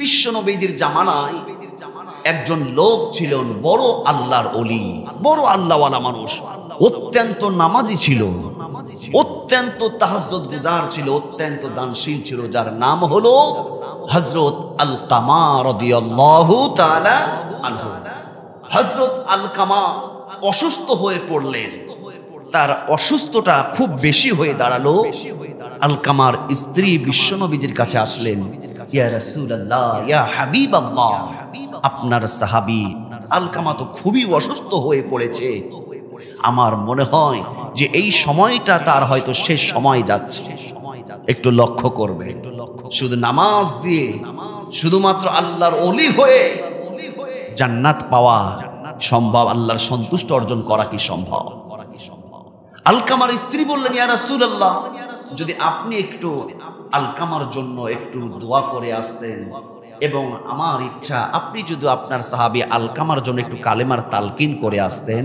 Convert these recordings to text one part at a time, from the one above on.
বিশ্বনবীজির জামানায় একজন লোক ছিলেন বড় আল্লাহর অলি বড় আল্লাহওয়ালা মানুষ অত্যন্ত নামাজি ছিল অত্যন্ত তাহাজত গুজার ছিল অত্যন্ত দানশীল ছিল যার নাম হলো হজরত আল কামার হজরত আল কামা অসুস্থ হয়ে পড়লেন তার অসুস্থটা খুব বেশি হয়ে দাঁড়ালো আল কামার স্ত্রী বিশ্বনবীজির কাছে আসলেন আপনার সাহাবি আলকামা তো খুবই অসুস্থ হয়ে পড়েছে আমার মনে হয় যে এই সময়টা তার হয়তো শেষ সময় যাচ্ছে একটু লক্ষ্য করবে শুধু নামাজ দিয়ে শুধুমাত্র আল্লাহর অলি হয়ে জান্নাত পাওয়া সম্ভব আল্লাহর সন্তুষ্ট অর্জন করা কি সম্ভব আলকামার স্ত্রী বললেন ইয়া রাসূলুল্লাহ যদি আপনি একটু আলকামার জন্য একটু দোয়া করে আসতেন এবং আমার ইচ্ছা আপনি যদি আপনার সাহাবি আলকামার জন্য একটু কালেমার তালকিন করে আসতেন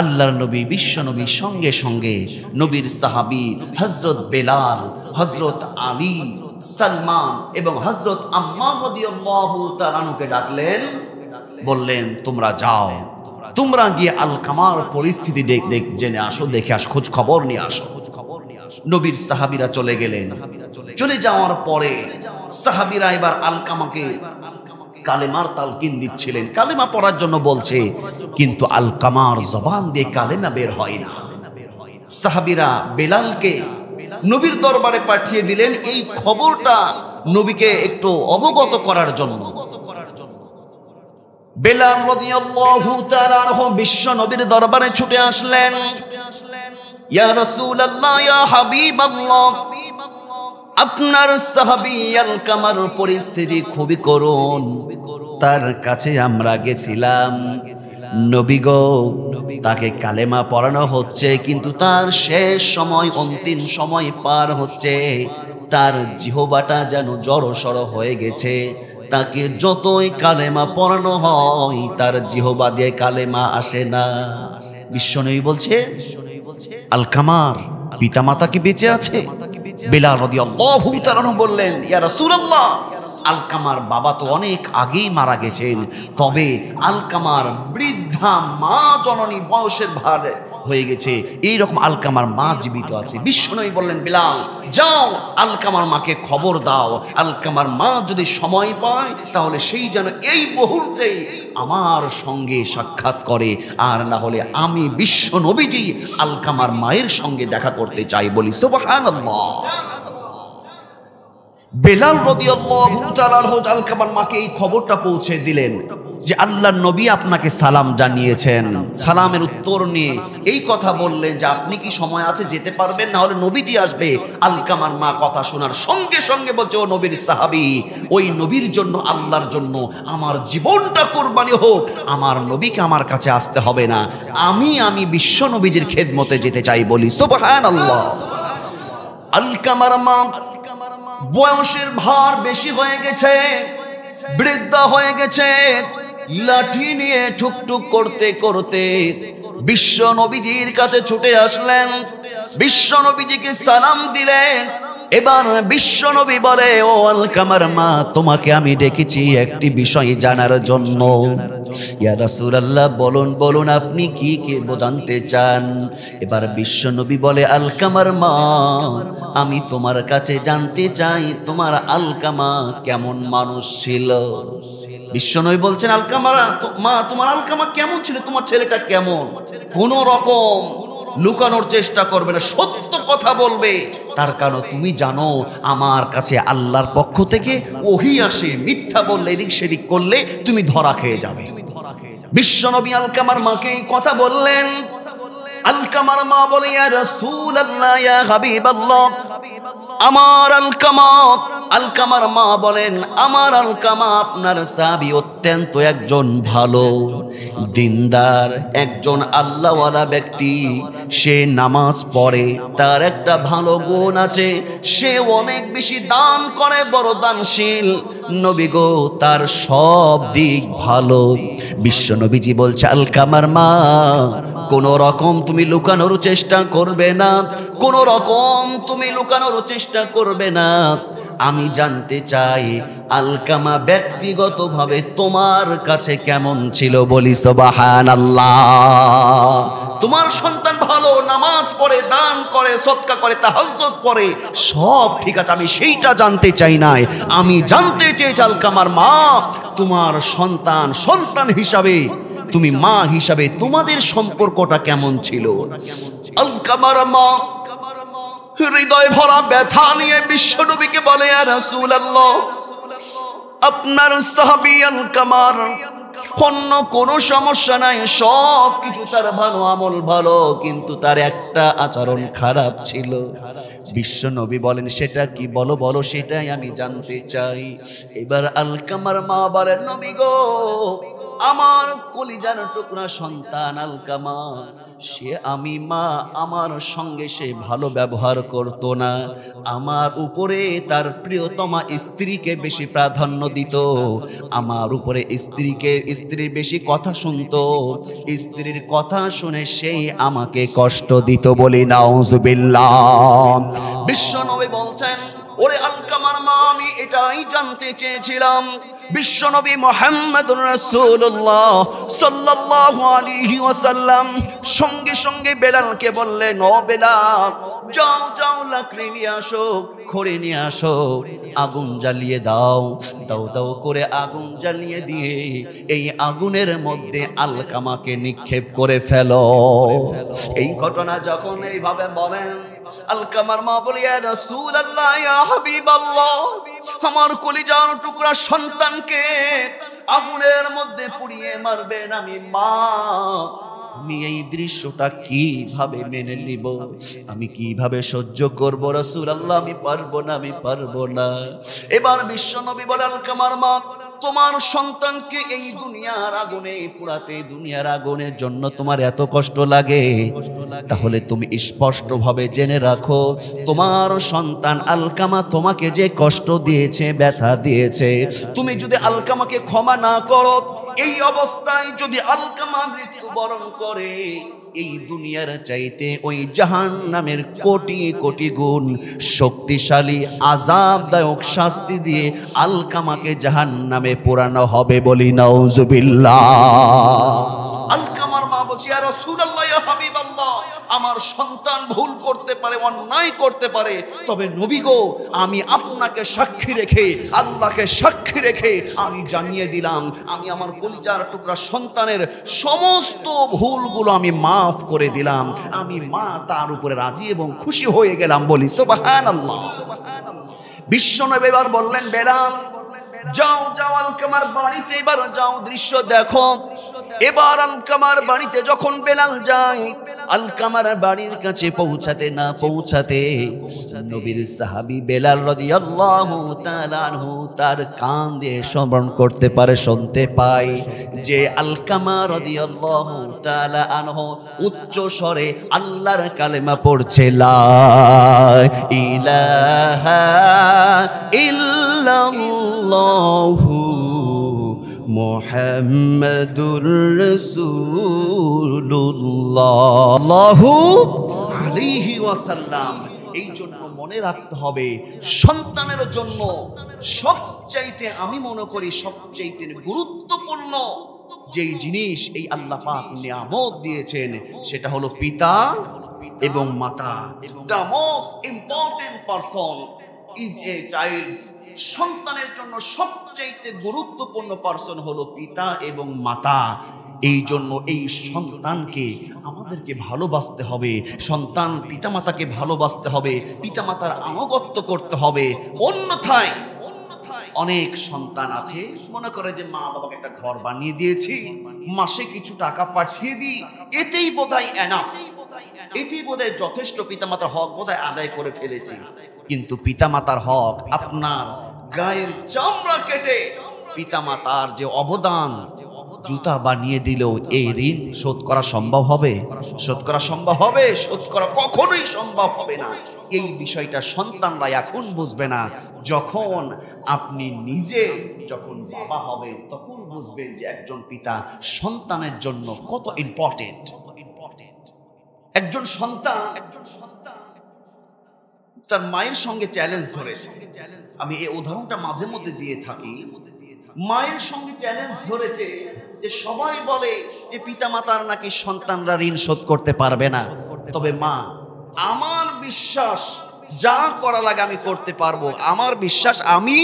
আল্লাহর নবী বিশ্ব নবীর সঙ্গে সঙ্গে নবীর সাহাবি হজরত বেলাল হজরত আলী সালমান এবং হজরত আম্মাকে ডাকলেন বললেন তোমরা যাও তোমরা গিয়ে আলকামার পরিস্থিতি জেনে আসো দেখে আসো খোঁজ খবর নিয়ে আসো নবীর সাহাবিরা চলে গেলেন চলে যাওয়ার পরে সাহাবিরা এবার আলকামাকে কালেমার তালকিন দিচ্ছিলেন কালেমা পড়ার জন্য বলছে কিন্তু আলকামার জবান দিয়ে কালেমা বের হয় না সাহাবিরা বেলালকে নবীর দরবারে পাঠিয়ে দিলেন এই খবরটা নবীকে একটু অবগত করার জন্য বেলাল রদিয়াল্লাহু তাআলা বিশ্ব নবীর দরবারে ছুটে আসলেন ইয়া ইয়া হাবিবাল্লাহ আপনার সাহাবী আল কামার পরিস্থিতি খুবই করুন তার কাছে আমরা গেছিলাম নবী গো তাকে কালেমা পড়ানো হচ্ছে কিন্তু তার শেষ সময় অন্তিম সময় পার হচ্ছে তার জিহবাটা যেন জড়সড় হয়ে গেছে তাকে যতই কালেমা পড়ানো হয় তার জিহবা দিয়ে কালেমা আসে না নেই বলছে আল কামার পিতামাতা কি বেঁচে আছে বেলাল রাদিয়াল্লাহু তাআলা বললেন ইয়া রাসূলুল্লাহ আলকামার বাবা তো অনেক আগেই মারা গেছেন তবে আলকামার বৃদ্ধা মা জননী বয়সের ভারে হয়ে গেছে এই রকম আলকামার মা জীবিত আছে বিষ্ণনবী বললেন বিলাল যাও আলকামার মাকে খবর দাও আলকামার মা যদি সময় পায় তাহলে সেই যেন এই মুহূর্তেই আমার সঙ্গে সাক্ষাৎ করে আর না হলে আমি বিশ্ব নবীজি আলকামার মায়ের সঙ্গে দেখা করতে চাই বলি সুবহান বেলাল রদিয়াল্লাহু তাআলা আলকামার মাকে এই খবরটা পৌঁছে দিলেন যে আল্লাহ নবী আপনাকে সালাম জানিয়েছেন সালামের উত্তর নিয়ে এই কথা বললেন যে আপনি কি সময় আছে যেতে পারবেন না হলে নবীজি আসবে আলকামার মা কথা শোনার সঙ্গে সঙ্গে বলছে ও নবীর সাহাবি ওই নবীর জন্য আল্লাহর জন্য আমার জীবনটা কোরবানি হোক আমার নবীকে আমার কাছে আসতে হবে না আমি আমি বিশ্ব নবীজির খেদমতে যেতে চাই বলি সোবাহান আল্লাহ আলকামার মা বয়সের ভার বেশি হয়ে গেছে বৃদ্ধা হয়ে গেছে লাঠি নিয়ে ঠুকঠুক করতে করতে বিশ্ব নবীজির কাছে ছুটে আসলেন বিশ্ব নবীজিকে সালাম দিলেন এবার বিশ্ব নবী বলে ও আলকামার মা তোমাকে আমি ডেকেছি একটি বিষয় জানার জন্য বলুন বলুন আপনি কি কে বোঝানতে চান এবার বিশ্ব নবী বলে আলকামার মা আমি তোমার কাছে জানতে চাই তোমার আলকামা কেমন মানুষ ছিল বিশ্বনবী বলছেন আলকামারা মা তোমার আলকামা কেমন ছিল তোমার ছেলেটা কেমন কোন রকম লুকানোর চেষ্টা করবে না সত্য কথা বলবে তার কারণ তুমি জানো আমার কাছে আল্লাহর পক্ষ থেকে ওহি আসে মিথ্যা বললে এদিক সেদিক করলে তুমি ধরা খেয়ে যাবে বিশ্বনবী আলকামার মাকে কথা বললেন আলকামার মা বলে আমার আলকামা আলকামার মা বলেন আমার আলকামা আপনার সাবি অত্যন্ত একজন ভালো দিনদার একজন আল্লাহওয়ালা ব্যক্তি সে নামাজ পড়ে তার একটা ভালো গুণ আছে সে অনেক বেশি দান করে বড় দানশীল নবী গো তার সব দিক ভালো বিশ্ব নবীজি বলছে আলকামার মা কোনো রকম তুমি লুকানোর চেষ্টা করবে না কোনো রকম তুমি লুকানোর চেষ্টা করবে না আমি জানতে চাই আলকামা ব্যক্তিগতভাবে তোমার কাছে কেমন ছিল বলি সবাহান আল্লাহ তোমার সন্তান ভালো নামাজ পড়ে দান করে সৎকা করে তাহাজ্জত পড়ে সব ঠিক আছে আমি সেইটা জানতে চাই নাই আমি জানতে চেয়েছি আলকামার মা তোমার সন্তান সন্তান হিসাবে তুমি মা হিসাবে তোমাদের সম্পর্কটা কেমন ছিল হৃদয় ভরা ব্যথা নিয়ে বিশ্ব নবীকে বলে রাসূলুল্লাহ আপনার সাহাবী আলকামার অন্য কোনো সমস্যা নাই সব কিছু তার ভালো আমল ভালো কিন্তু তার একটা আচরণ খারাপ ছিল বিশ্ব নবী বলেন সেটা কি বলো বলো সেটাই আমি জানতে চাই এবার আলকামার মা বলেন নবী গো আমার কলিজার টুকরা সন্তান আলকামা সে আমি মা আমার সঙ্গে সে ভালো ব্যবহার করত না আমার উপরে তার প্রিয়তমা স্ত্রীকে বেশি প্রাধান্য দিত আমার উপরে স্ত্রীকে স্ত্রীর বেশি কথা শুনত স্ত্রীর কথা শুনে সেই আমাকে কষ্ট দিত বলে নাউজবিল্লাম বিশ্ব নবী বলছেন ওরে মা আমি এটাই জানতে চেয়েছিলাম রাসূলুল্লাহ সাল্লাল্লাহু আলাইহি ওয়াসাল্লাম সঙ্গে সঙ্গে বেলালকে বললেন ও বেলাল যাও যাও লাকড়ি নিয়ে আসো খড়ি নিয়ে আসো আগুন জ্বালিয়ে দাও দাও দাও করে আগুন জ্বালিয়ে দিয়ে এই আগুনের মধ্যে আলকামাকে নিক্ষেপ করে ফেলো এই ঘটনা যখন এইভাবে বলেন আলকামার মা বলি আল্লাহ হাবিব আল্লাহ আমার কলিজার টুকরা সন্তানকে আগুনের মধ্যে পুড়িয়ে মারবেন আমি মা আমি এই দৃশ্যটা কিভাবে মেনে নিব আমি কিভাবে সহ্য করবো রসুল আল্লাহ আমি পারবো না আমি পারবো না এবার বিশ্বনবী বলে আলকামার মা তোমার সন্তানকে এই দুনিয়ার আগুনে পুরাতে দুনিয়ার আগুনের জন্য তোমার এত কষ্ট লাগে তাহলে তুমি স্পষ্টভাবে জেনে রাখো তোমার সন্তান আলকামা তোমাকে যে কষ্ট দিয়েছে ব্যথা দিয়েছে তুমি যদি আলকামাকে ক্ষমা না করো এই অবস্থায় যদি আলকামা মৃত্যুবরণ করে এই দুনিয়ার চাইতে ওই জাহান নামের কোটি কোটি গুণ শক্তিশালী আজাবদায়ক শাস্তি দিয়ে আলকামাকে জাহান নামে পুরানো হবে বলি নওজুবিল্লাহ আলকামার মা বলছি আর সুরাল্লাহ আমার সন্তান ভুল করতে পারে অন্যায় করতে পারে তবে নবী গো আমি আপনাকে সাক্ষী রেখে আল্লাহকে সাক্ষী রেখে আমি জানিয়ে দিলাম আমি আমার কলিজার টুকরা সন্তানের সমস্ত ভুলগুলো আমি মাফ করে দিলাম আমি মা তার উপরে রাজি এবং খুশি হয়ে গেলাম বলি সোবাহান আল্লাহ বিশ্বনবী এবার বললেন বেলাল যাও যাও আলকামার বাড়িতে এবার যাও দৃশ্য দেখো দৃশ্য এবার আলকামার বাড়িতে যখন বেলাল যায় আলকামার বাড়ির কাছে পৌঁছাতে না পৌঁছাতে নবীর সাহাবি বেলাল রদি আল্লাহ তার কান দিয়ে স্মরণ করতে পারে শুনতে পাই যে আলকামা রদি আল্লাহ আনহ উচ্চ স্বরে আল্লাহর কালেমা পড়ছে লা ইলাহা ইল্লাল্লাহু মোহাম্মদুর রসুল্লাহ আলিহি ওয়াসাল্লাম এই জন্য মনে রাখতে হবে সন্তানের জন্য সবচাইতে আমি মনে করি সবচাইতে গুরুত্বপূর্ণ যেই জিনিস এই আল্লাহ পাক নিয়ামত দিয়েছেন সেটা হলো পিতা এবং মাতা the most important person is a child সন্তানের জন্য সবচাইতে গুরুত্বপূর্ণ পার্সন হলো পিতা এবং মাতা এই জন্য এই সন্তানকে আমাদেরকে ভালোবাসতে হবে সন্তান পিতামাতাকে ভালোবাসতে হবে পিতামাতার আনুগত্য করতে হবে অন্যথায় অনেক সন্তান আছে মনে করে যে মা বাবাকে একটা ঘর বানিয়ে দিয়েছি মাসে কিছু টাকা পাঠিয়ে দিই এতেই বোধহয় এনাফ এতেই বোধহয় যথেষ্ট পিতামাতার হক বোধহয় আদায় করে ফেলেছি কিন্তু পিতামাতার হক আপনার গায়ের চামড়া কেটে পিতামাতার যে অবদান জুতা বানিয়ে দিলেও এই ঋণ শোধ করা সম্ভব হবে শোধ করা সম্ভব হবে শোধ করা কখনোই সম্ভব হবে না এই বিষয়টা সন্তানরা এখন বুঝবে না যখন আপনি নিজে যখন বাবা হবে তখন বুঝবেন যে একজন পিতা সন্তানের জন্য কত ইম্পর্টেন্ট একজন সন্তান একজন সন্তান তার মায়ের সঙ্গে চ্যালেঞ্জ ধরেছে আমি এই উদাহরণটা মাঝে মধ্যে দিয়ে থাকি মায়ের সঙ্গে চ্যালেঞ্জ ধরেছে যে সবাই বলে যে পিতা মাতার নাকি সন্তানরা ঋণ শোধ করতে পারবে না তবে মা আমার বিশ্বাস যা করা লাগে আমি করতে পারবো আমার বিশ্বাস আমি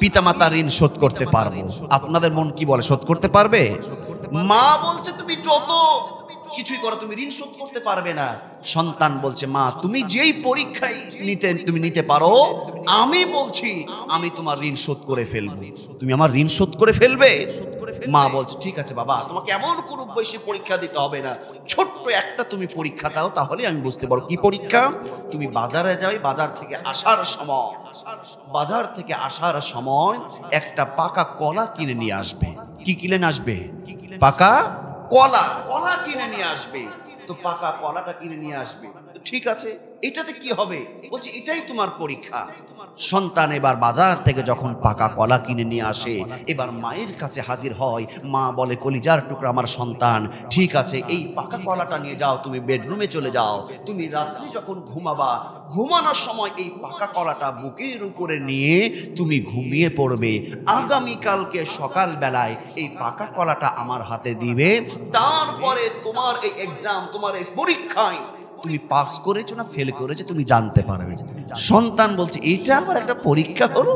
পিতামাতার ঋণ শোধ করতে পারবো আপনাদের মন কি বলে শোধ করতে পারবে মা বলছে তুমি যত কিছুই করো তুমি ঋণ শোধ করতে পারবে না সন্তান বলছে মা তুমি যেই পরীক্ষায় নিতে তুমি নিতে পারো আমি বলছি আমি তোমার ঋণ শোধ করে ফেলবো তুমি আমার ঋণ শোধ করে ফেলবে মা বলছে ঠিক আছে বাবা তোমাকে এমন কোন বয়সে পরীক্ষা দিতে হবে না ছোট্ট একটা তুমি পরীক্ষা দাও তাহলে আমি বুঝতে পারো কি পরীক্ষা তুমি বাজারে যাও বাজার থেকে আসার সময় বাজার থেকে আসার সময় একটা পাকা কলা কিনে নিয়ে আসবে কি কিনে আসবে পাকা কলা কলা কিনে নিয়ে আসবে তো পাকা কলাটা কিনে নিয়ে আসবে ঠিক আছে এটাতে কি হবে বলছে এটাই তোমার পরীক্ষা সন্তান এবার বাজার থেকে যখন পাকা কলা কিনে নিয়ে আসে এবার মায়ের কাছে হাজির হয় মা বলে কলিজার টুকরা আমার সন্তান ঠিক আছে এই পাকা কলাটা নিয়ে যাও তুমি বেডরুমে চলে যাও তুমি রাত্রি যখন ঘুমাবা ঘুমানোর সময় এই পাকা কলাটা বুকের উপরে নিয়ে তুমি ঘুমিয়ে পড়বে আগামীকালকে সকালবেলায় এই পাকা কলাটা আমার হাতে দিবে তারপরে তোমার এই এক্সাম তোমার এই পরীক্ষায় তুমি পাস করেছো না ফেল করেছো তুমি জানতে পারবে সন্তান বলছে এটা আমার একটা পরীক্ষা হলো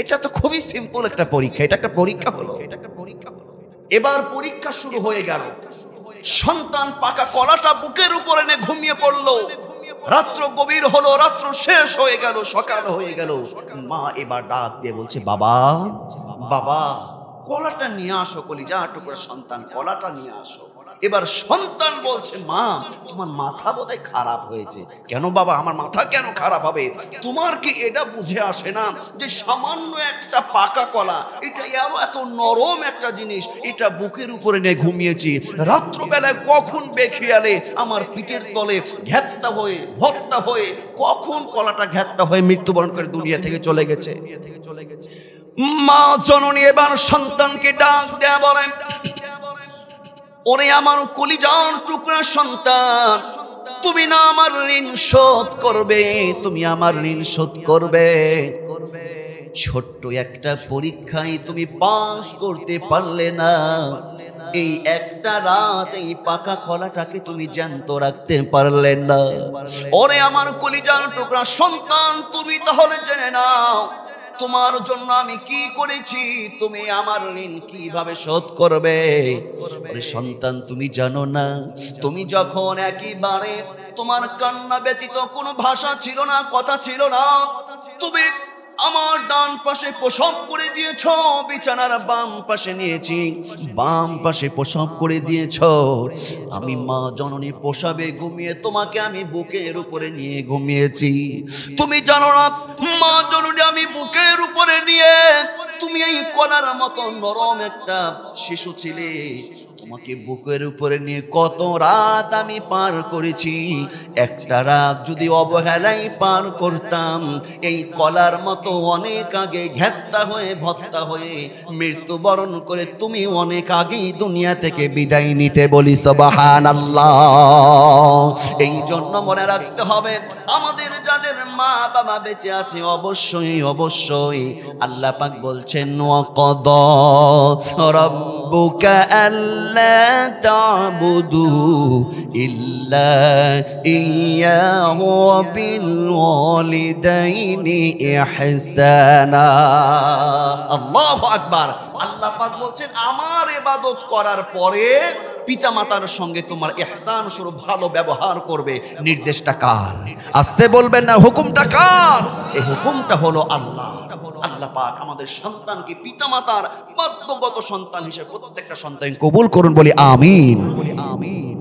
এটা তো খুবই সিম্পল একটা পরীক্ষা এটা একটা পরীক্ষা হলো এটা একটা পরীক্ষা হলো এবার পরীক্ষা শুরু হয়ে গেল সন্তান পাকা কলাটা বুকের উপরে এনে ঘুমিয়ে পড়ল রাত্র গভীর হলো রাত্র শেষ হয়ে গেল সকাল হয়ে গেল মা এবার ডাক দিয়ে বলছে বাবা বাবা কলাটা নিয়ে আসো কলিজা টুকরা সন্তান কলাটা নিয়ে আসো এবার সন্তান বলছে মা তোমার মাথা বোধহয় খারাপ হয়েছে কেন বাবা আমার মাথা কেন খারাপ হবে তোমার কি এটা বুঝে আসে না যে সামান্য একটা পাকা কলা এটা আরো এত নরম একটা জিনিস এটা বুকের উপরে নিয়ে ঘুমিয়েছি রাত্রবেলায় কখন বেখিয়ালে আমার পিঠের তলে ঘ্যাত্তা হয়ে ভক্তা হয়ে কখন কলাটা ঘ্যাত্তা হয়ে মৃত্যুবরণ করে দুনিয়া থেকে চলে গেছে থেকে চলে গেছে মা জননী এবার সন্তানকে ডাক দেয়া বলেন ওরে আমার কলিজার টুকরা সন্তান তুমি না আমার ঋণ শোধ করবে তুমি আমার ঋণ শোধ করবে ছোট্ট একটা পরীক্ষায় তুমি পাস করতে পারলে না এই একটা রাত এই পাকা কলাটাকে তুমি জ্যান্ত রাখতে পারলে না ওরে আমার কলিজার টুকরা সন্তান তুমি তাহলে জেনে নাও তোমার জন্য আমি কি করেছি তুমি আমার ঋণ কিভাবে শোধ করবে সন্তান তুমি জানো না তুমি যখন একইবারে তোমার কান্না ব্যতীত কোনো ভাষা ছিল না কথা ছিল না তুমি আমার ডান পাশে প্রসব করে দিয়েছ বিছানার বাম পাশে নিয়েছি বাম পাশে প্রসব করে দিয়েছ আমি মা জননী প্রসাবে ঘুমিয়ে তোমাকে আমি বুকের উপরে নিয়ে ঘুমিয়েছি তুমি জানো না মা জননী আমি বুকের উপরে নিয়ে তুমি এই কলার মতো নরম একটা শিশু ছিলে তোমাকে বুকের উপরে নিয়ে কত রাত আমি পার করেছি একটা রাত যদি অবহেলাই পার করতাম এই কলার মতো অনেক আগে ঘেত্তা হয়ে ভত্তা হয়ে মৃত্যুবরণ করে তুমি অনেক আগেই দুনিয়া থেকে বিদায় নিতে বলি সবাহান আল্লাহ এই জন্য মনে রাখতে হবে আমাদের যাদের মা বাবা বেঁচে আছে অবশ্যই অবশ্যই আল্লাহ পাক বলছেন কদ রব্বুকা আল্লা لا تعبدوا إلا إياه وبالوالدين إحسانا الله أكبر আল্লাহ পাক বলছেন আমার ইবাদত করার পরে পিতা মাতার সঙ্গে তোমার এহসান স্বরূপ ভালো ব্যবহার করবে নির্দেশটা কার আস্তে বলবেন না হুকুমটা কার এই হুকুমটা হলো আল্লাহ আল্লাহ পাক আমাদের সন্তানকে পিতা পিতামাতার বাধ্যগত সন্তান হিসেবে প্রত্যেকটা সন্তান কবুল করুন বলি আমিন বলি আমিন